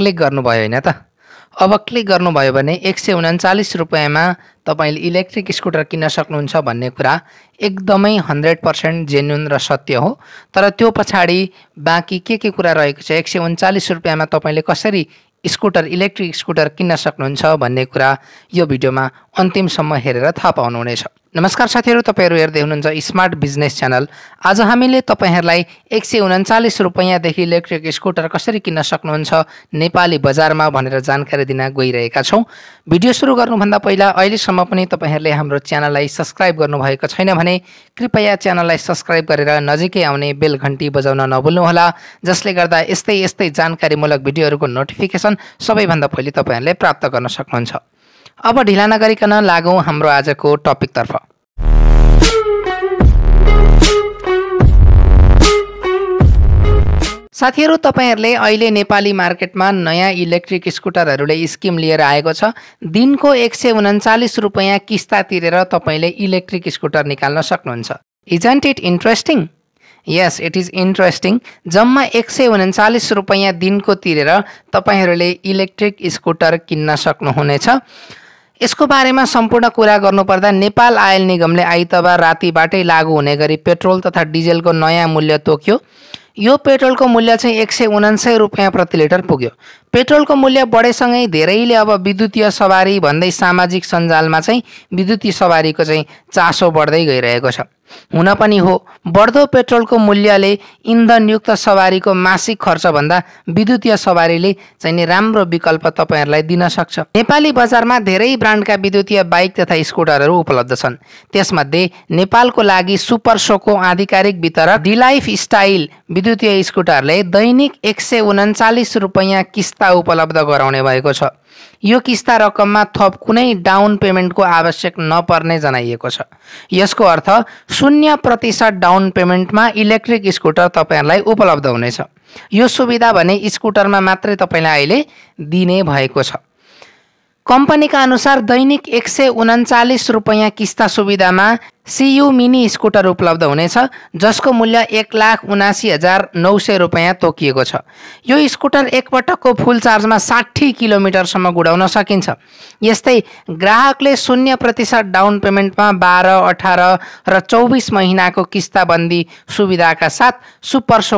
click गर्नुभयो होइन त अब क्लिक गर्नुभयो भने एक सय उनाचालिस रुपियाँमा तपाईँले इलेक्ट्रिक स्कुटर किन्न सक्नुहुन्छ भन्ने कुरा एकदमै हन्ड्रेड पर्सेन्ट जेन्युन र सत्य हो तर त्यो पछाडि बाँकी के के कुरा रहेको छ एक सय उन्चालिस रुपियाँमा तपाईँले कसरी स्कुटर इलेक्ट्रिक स्कुटर किन्न सक्नुहुन्छ भन्ने कुरा यो भिडियोमा अन्तिमसम्म हेरेर थाहा पाउनुहुनेछ नमस्कार साथीहरू तपाईँहरू हेर्दै हुनुहुन्छ स्मार्ट बिजनेस च्यानल आज हामीले तपाईँहरूलाई एक सय उन्चालिस रुपियाँदेखि इलेक्ट्रिक स्कुटर कसरी किन्न सक्नुहुन्छ नेपाली बजारमा भनेर जानकारी दिन गइरहेका छौँ भिडियो सुरु गर्नुभन्दा पहिला अहिलेसम्म पनि तपाईँहरूले हाम्रो च्यानललाई सब्सक्राइब गर्नुभएको छैन भने कृपया च्यानललाई सब्सक्राइब गरेर नजिकै आउने बेल घन्टी बजाउन नभुल्नुहोला जसले गर्दा यस्तै यस्तै जानकारीमूलक भिडियोहरूको नोटिफिकेसन सबैभन्दा पहिले तपाईँहरूले प्राप्त गर्न सक्नुहुन्छ अब ढिला नगरिकन लागौँ हाम्रो आजको टपिकतर्फ साथीहरू तपाईँहरूले अहिले नेपाली मार्केटमा नयाँ इलेक्ट्रिक स्कुटरहरूले स्किम लिएर आएको छ दिनको एक सय उन्चालिस रुपियाँ किस्ता तिरेर तपाईँले इलेक्ट्रिक स्कुटर निकाल्न सक्नुहुन्छ isn't it interesting yes it is interesting जम्मा एक सय उन्चालिस रुपियाँ दिनको तिरेर तपाईँहरूले इलेक्ट्रिक स्कुटर किन्न सक्नुहुनेछ यसको बारेमा सम्पूर्ण कुरा गर्नुपर्दा नेपाल आयल निगमले आइतबार रातिबाटै लागू हुने गरी पेट्रोल तथा डिजेलको नयाँ मूल्य तोक्यो यो पेट्रोलको मूल्य चाहिँ एक सय उनासय रुपियाँ प्रति लिटर पुग्यो पेट्रोलको मूल्य बढेसँगै धेरैले अब विद्युतीय सवारी भन्दै सामाजिक सञ्जालमा चाहिँ विद्युतीय सवारीको चाहिँ चासो बढ्दै गइरहेको छ हुन पनि हो बढ्दो पेट्रोलको मूल्यले इन्धनयुक्त सवारीको मासिक खर्चभन्दा विद्युतीय सवारीले चाहिँ राम्रो विकल्प तपाईँहरूलाई दिन सक्छ नेपाली बजारमा धेरै ब्रान्डका विद्युतीय बाइक तथा स्कुटरहरू उपलब्ध छन् त्यसमध्ये नेपालको लागि सुपर सोको आधिकारिक वितरक डिलाइफ स्टाइल विद्युतीय स्कुटरले दैनिक एक सय उन्चालिस रुपियाँ किस्ता उपलब्ध गराउने भएको छ यो किस्ता रकममा थप कुनै डाउन पेमेन्टको आवश्यक नपर्ने जनाइएको छ यसको अर्थ शून्य प्रतिशत डाउन पेमेन्टमा इलेक्ट्रिक स्कुटर तपाईँहरूलाई उपलब्ध हुनेछ यो सुविधा भने स्कुटरमा मात्रै तपाईँलाई अहिले दिने भएको छ कम्पनीका अनुसार दैनिक एक सय उन्चालिस रुपियाँ किस्ता सुविधामा सियु मिनी स्कुटर उपलब्ध हुनेछ जसको मूल्य एक लाख उनासी हजार नौ सय रुपियाँ तोकिएको छ यो स्कुटर एकपटकको फुल चार्जमा साठी किलोमिटरसम्म गुडाउन सकिन्छ यस्तै ग्राहकले शून्य प्रतिशत डाउन पेमेन्टमा बाह्र अठार र चौबिस महिनाको किस्ताबन्दी सुविधाका साथ सुपर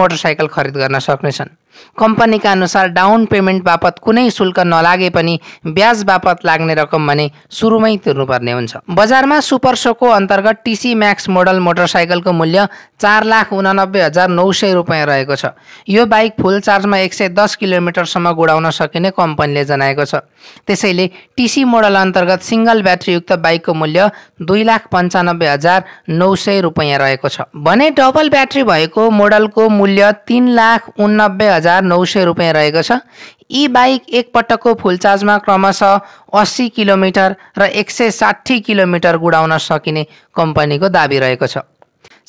मोटरसाइकल खरिद गर्न सक्नेछन् कम्पनीका अनुसार डाउन पेमेन्ट बापत कुनै शुल्क नलागे पनि ब्याज बापत लाग्ने रकम भने सुरुमै तिर्नुपर्ने हुन्छ बजारमा सुपर सोको अन्तर्गत टिसी म्याक्स मोडल मोटरसाइकलको मूल्य चार लाख उनानब्बे हजार नौ सय रुपियाँ रहेको छ यो बाइक फुल चार्जमा एक सय दस किलोमिटरसम्म गुडाउन सकिने कम्पनीले जनाएको छ त्यसैले टिसी मोडल अन्तर्गत सिङ्गल ब्याट्रीयुक्त बाइकको मूल्य दुई लाख पन्चानब्बे हजार नौ सय रुपियाँ रहेको छ भने डबल ब्याट्री भएको मोडलको मूल्य तिन लाख उन्नब्बे हजार हजार नौ सय रुपियाँ रहेको छ यी बाइक एकपटकको फुल चार्जमा क्रमशः अस्सी किलोमिटर र एक सय साठी किलोमिटर गुडाउन सकिने कम्पनीको दाबी रहेको छ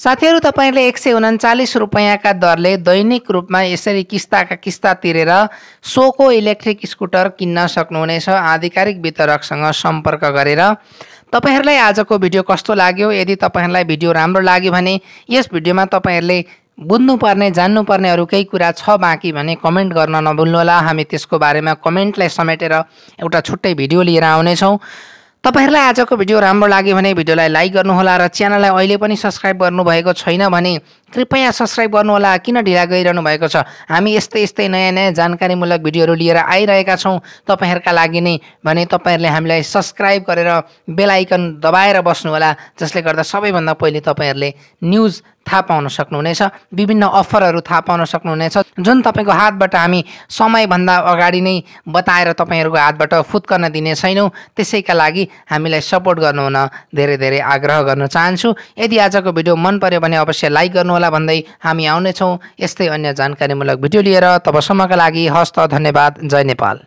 साथीहरू तपाईँले एक सय उन्चालिस रुपियाँका दरले दैनिक रूपमा यसरी किस्ताका किस्ता तिरेर सोको इलेक्ट्रिक स्कुटर किन्न सक्नुहुनेछ आधिकारिक वितरकसँग सम्पर्क गरेर तपाईँहरूलाई आजको भिडियो कस्तो लाग्यो यदि तपाईँहरूलाई भिडियो राम्रो लाग्यो भने यस भिडियोमा तपाईँहरूले बुझ्नुपर्ने जान्नुपर्ने अरू केही कुरा छ बाँकी भने कमेन्ट गर्न नभुल्नुहोला हामी त्यसको बारेमा कमेन्टलाई समेटेर एउटा छुट्टै भिडियो लिएर आउनेछौँ तपाईँहरूलाई आजको भिडियो राम्रो लाग्यो भने भिडियोलाई लाइक गर्नुहोला र च्यानललाई अहिले पनि सब्सक्राइब गर्नुभएको छैन भने कृपया सब्सक्राइब गर्नुहोला किन ढिला गइरहनु भएको छ हामी यस्तै यस्तै नयाँ नयाँ जानकारीमूलक भिडियोहरू लिएर आइरहेका छौँ तपाईँहरूका लागि नै भने तपाईँहरूले हामीलाई सब्सक्राइब गरेर बेलायकन दबाएर बस्नुहोला जसले गर्दा सबैभन्दा पहिले तपाईँहरूले न्युज थाहा पाउन सक्नुहुनेछ विभिन्न अफरहरू थाहा पाउन सक्नुहुनेछ जुन तपाईँको हातबाट हामी समयभन्दा अगाडि नै बताएर तपाईँहरूको हातबाट फुत्कन दिने छैनौँ त्यसैका लागि हामीलाई सपोर्ट गर्नुहुन धेरै धेरै आग्रह गर्न चाहन्छु यदि आजको भिडियो मन पऱ्यो भने अवश्य लाइक गर्नुहोला होला भन्दै हामी आउनेछौँ यस्तै अन्य जानकारीमूलक भिडियो लिएर तबसम्मका लागि हस्त धन्यवाद जय नेपाल